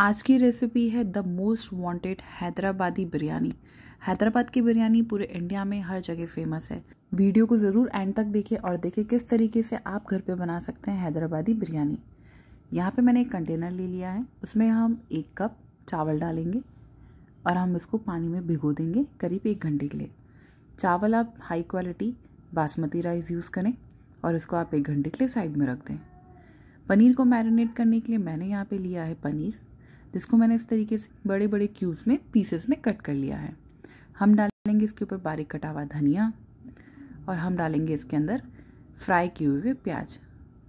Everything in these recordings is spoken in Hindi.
आज की रेसिपी है the most wanted Hyderabadi biryani Hyderabad की बिरयानी पूरे इंडिया में हर जगह फेमस है वीडियो को ज़रूर एंड तक देखें और देखें किस तरीके से आप घर पे बना सकते हैं हैदराबादी बिरयानी यहाँ पे मैंने एक कंटेनर ले लिया है उसमें हम एक कप चावल डालेंगे और हम इसको पानी में भिगो देंगे करीब एक घंटे के लिए चावल आप high quality basmati rice use करें और इसको आप एक घंटे के लिए साइड में रख दें पनीर को मैरिनेट करने के लिए मैंने यहाँ पे लिया है पनीर जिसको मैंने इस तरीके से बड़े बड़े क्यूब्स में पीसेस में कट कर लिया है हम डालेंगे इसके ऊपर बारीक कटा हुआ धनिया और हम डालेंगे इसके अंदर फ्राई किए हुए प्याज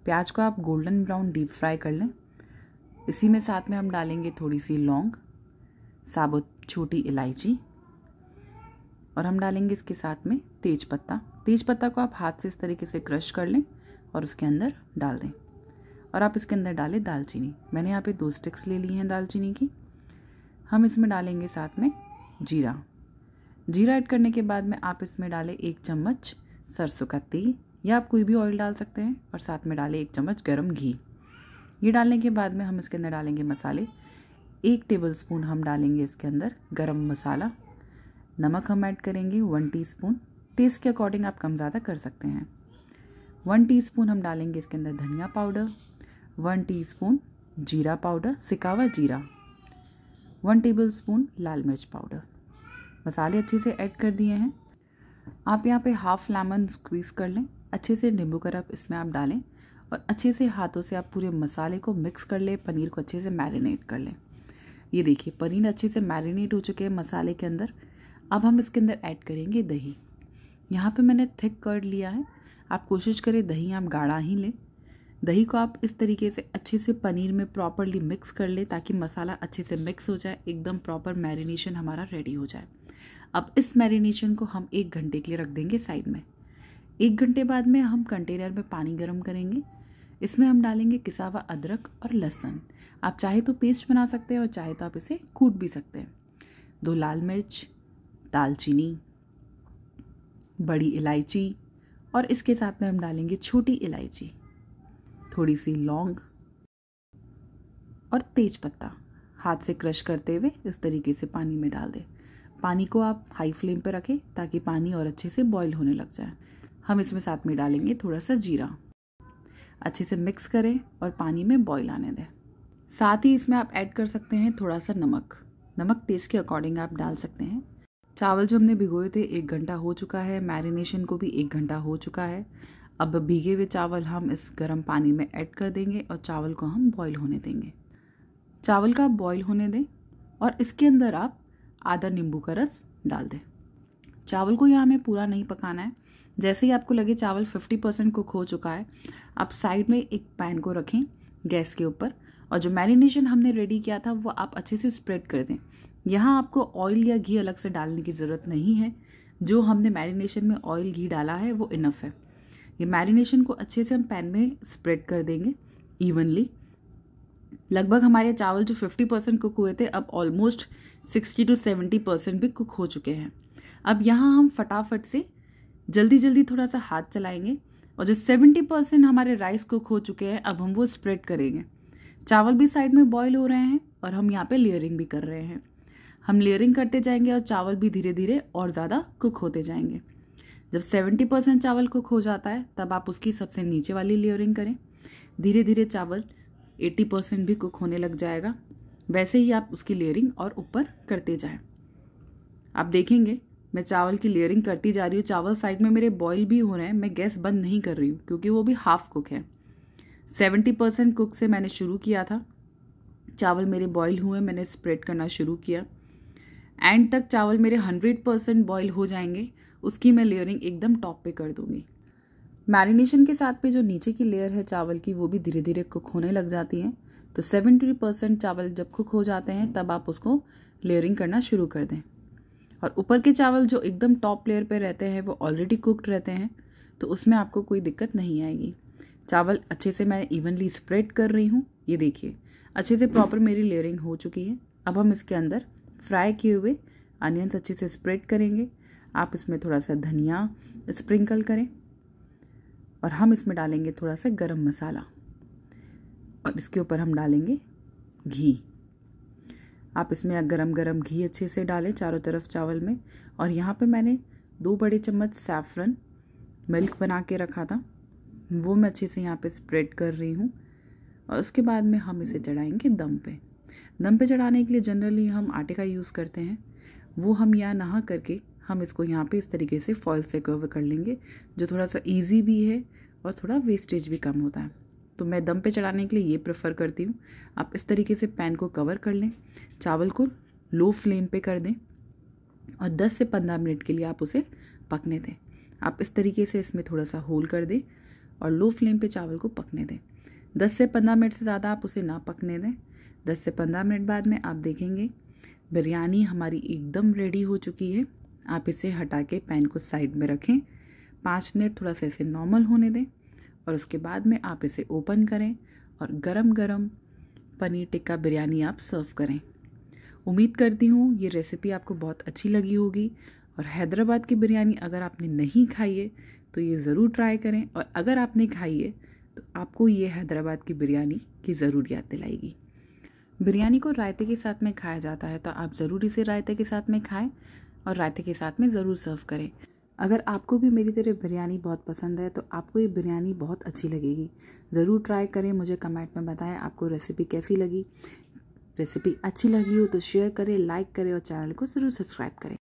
प्याज को आप गोल्डन ब्राउन डीप फ्राई कर लें इसी में साथ में हम डालेंगे थोड़ी सी लौंग साबुत छोटी इलायची और हम डालेंगे इसके साथ में तेज पत्ता तेज पत्ता को आप हाथ से इस तरीके से क्रश कर लें और उसके अंदर डाल दें और आप इसके अंदर डालें दालचीनी मैंने यहाँ पे दो स्टिक्स ले ली हैं दालचीनी की हम इसमें डालेंगे साथ में जीरा जीरा ऐड करने के बाद में आप इसमें डालें एक चम्मच सरसों का तेल या आप कोई भी ऑयल डाल सकते हैं और साथ में डालें एक चम्मच गर्म घी ये डालने के बाद में हम इसके अंदर डालेंगे मसाले एक टेबल स्पून हम डालेंगे इसके अंदर गरम मसाला नमक हम ऐड करेंगे वन टीस्पून टेस्ट के अकॉर्डिंग आप कम ज़्यादा कर सकते हैं वन टीस्पून हम डालेंगे इसके अंदर धनिया पाउडर वन टीस्पून जीरा पाउडर सिकावा जीरा वन टेबल स्पून लाल मिर्च पाउडर मसाले अच्छे से ऐड कर दिए हैं आप यहाँ पे हाफ लेमन स्क्वीज़ कर लें अच्छे से नींबू का रब इसमें आप डालें और अच्छे से हाथों से आप पूरे मसाले को मिक्स कर लें पनीर को अच्छे से मैरिनेट कर लें ये देखिए पनीर अच्छे से मैरिनेट हो चुके हैं मसाले के अंदर अब हम इसके अंदर ऐड करेंगे दही यहाँ पे मैंने थिक कर लिया है आप कोशिश करें दही आप गाढ़ा ही लें दही को आप इस तरीके से अच्छे से पनीर में प्रॉपरली मिक्स कर लें ताकि मसाला अच्छे से मिक्स हो जाए एकदम प्रॉपर मैरिनेशन हमारा रेडी हो जाए अब इस मैरिनेशन को हम एक घंटे के लिए रख देंगे साइड में एक घंटे बाद में हम कंटेनर में पानी गर्म करेंगे इसमें हम डालेंगे किसावा अदरक और लहसुन आप चाहे तो पेस्ट बना सकते हैं और चाहे तो आप इसे कूट भी सकते हैं दो लाल मिर्च दालचीनी बड़ी इलायची और इसके साथ में हम डालेंगे छोटी इलायची थोड़ी सी लौंग और तेज पत्ता हाथ से क्रश करते हुए इस तरीके से पानी में डाल दें पानी को आप हाई फ्लेम पर रखें ताकि पानी और अच्छे से बॉईल होने लग जाए हम इसमें साथ में डालेंगे थोड़ा सा जीरा अच्छे से मिक्स करें और पानी में बॉईल आने दें साथ ही इसमें आप ऐड कर सकते हैं थोड़ा सा नमक नमक टेस्ट के अकॉर्डिंग आप डाल सकते हैं चावल जो हमने भिगोए थे एक घंटा हो चुका है मैरिनेशन को भी एक घंटा हो चुका है अब भीगे हुए चावल हम इस गर्म पानी में ऐड कर देंगे और चावल को हम बॉईल होने देंगे चावल का बॉईल होने दें और इसके अंदर आप आधा नींबू का रस डाल दें चावल को यहाँ हमें पूरा नहीं पकाना है जैसे ही आपको लगे चावल 50 परसेंट कुक हो चुका है आप साइड में एक पैन को रखें गैस के ऊपर और जो मैरिनेशन हमने रेडी किया था वो आप अच्छे से स्प्रेड कर दें यहाँ आपको ऑयल या घी अलग से डालने की ज़रूरत नहीं है जो हमने मैरिनेशन में ऑयल घी डाला है वो इनफ है ये मैरिनेशन को अच्छे से हम पैन में स्प्रेड कर देंगे इवनली लगभग हमारे चावल जो 50 परसेंट कुक हुए थे अब ऑलमोस्ट 60 टू 70 परसेंट भी कुक हो चुके हैं अब यहाँ हम फटाफट से जल्दी जल्दी थोड़ा सा हाथ चलाएंगे और जो 70 परसेंट हमारे राइस कुक हो चुके हैं अब हम वो स्प्रेड करेंगे चावल भी साइड में बॉईल हो रहे हैं और हम यहाँ पे लेयरिंग भी कर रहे हैं हम लेयरिंग करते जाएंगे और चावल भी धीरे धीरे और ज़्यादा कुक होते जाएंगे जब 70 परसेंट चावल कुक हो जाता है तब आप उसकी सबसे नीचे वाली लेयरिंग करें धीरे धीरे चावल 80 परसेंट भी कुक होने लग जाएगा वैसे ही आप उसकी लेयरिंग और ऊपर करते जाएं आप देखेंगे मैं चावल की लेयरिंग करती जा रही हूँ चावल साइड में मेरे बॉयल भी हो रहे हैं मैं गैस बंद नहीं कर रही हूँ क्योंकि वो भी हाफ कुक है सेवेंटी परसेंट कुक से मैंने शुरू किया था चावल मेरे बॉयल हुए मैंने स्प्रेड करना शुरू किया एंड तक चावल मेरे हंड्रेड परसेंट बॉयल हो जाएंगे उसकी मैं लेयरिंग एकदम टॉप पे कर दूंगी मैरिनेशन के साथ पे जो नीचे की लेयर है चावल की वो भी धीरे धीरे कुक होने लग जाती है तो सेवेंटी परसेंट चावल जब कुक हो जाते हैं तब आप उसको लेयरिंग करना शुरू कर दें और ऊपर के चावल जो एकदम टॉप लेयर पर रहते हैं वो ऑलरेडी कुकड रहते हैं तो उसमें आपको कोई दिक्कत नहीं आएगी चावल अच्छे से मैं इवनली स्प्रेड कर रही हूँ ये देखिए अच्छे से प्रॉपर मेरी लेयरिंग हो चुकी है अब हम इसके अंदर फ्राई किए हुए अनियंस अच्छे से स्प्रेड करेंगे आप इसमें थोड़ा सा धनिया स्प्रिंकल करें और हम इसमें डालेंगे थोड़ा सा गरम मसाला और इसके ऊपर हम डालेंगे घी आप इसमें गरम गरम घी अच्छे से डालें चारों तरफ चावल में और यहाँ पे मैंने दो बड़े चम्मच सैफरन मिल्क बना के रखा था वो मैं अच्छे से यहाँ पे स्प्रेड कर रही हूँ और उसके बाद में हम इसे चढ़ाएंगे दम पे दम पे चढ़ाने के लिए जनरली हम आटे का यूज़ करते हैं वो हम यहाँ नहा करके हम इसको यहाँ पे इस तरीके से फॉल से कवर कर लेंगे जो थोड़ा सा ईजी भी है और थोड़ा वेस्टेज भी कम होता है तो मैं दम पे चढ़ाने के लिए ये प्रेफर करती हूँ आप इस तरीके से पैन को कवर कर लें चावल को लो फ्लेम पे कर दें और 10 से 15 मिनट के लिए आप उसे पकने दें आप इस तरीके से इसमें थोड़ा सा होल कर दें और लो फ्लेम पे चावल को पकने दें 10 से 15 मिनट से ज़्यादा आप उसे ना पकने दें 10 से 15 मिनट बाद में आप देखेंगे बिरयानी हमारी एकदम रेडी हो चुकी है आप इसे हटा के पैन को साइड में रखें पाँच मिनट थोड़ा सा इसे नॉर्मल होने दें और उसके बाद में आप इसे ओपन करें और गरम गरम पनीर टिक्का बिरयानी आप सर्व करें उम्मीद करती हूँ ये रेसिपी आपको बहुत अच्छी लगी होगी और हैदराबाद की बिरयानी अगर आपने नहीं खाई है तो ये ज़रूर ट्राई करें और अगर आपने खाई है तो आपको ये हैदराबाद की बिरयानी की ज़रूर याद दिलाएगी बिरयानी को रायते के साथ में खाया जाता है तो आप ज़रूर इसे रायते के साथ में खाएं और रायते के साथ में ज़रूर सर्व करें अगर आपको भी मेरी तरह बिरयानी बहुत पसंद है तो आपको ये बिरयानी बहुत अच्छी लगेगी ज़रूर ट्राई करें मुझे कमेंट में बताएं आपको रेसिपी कैसी लगी रेसिपी अच्छी लगी हो तो शेयर करें लाइक करें और चैनल को ज़रूर सब्सक्राइब करें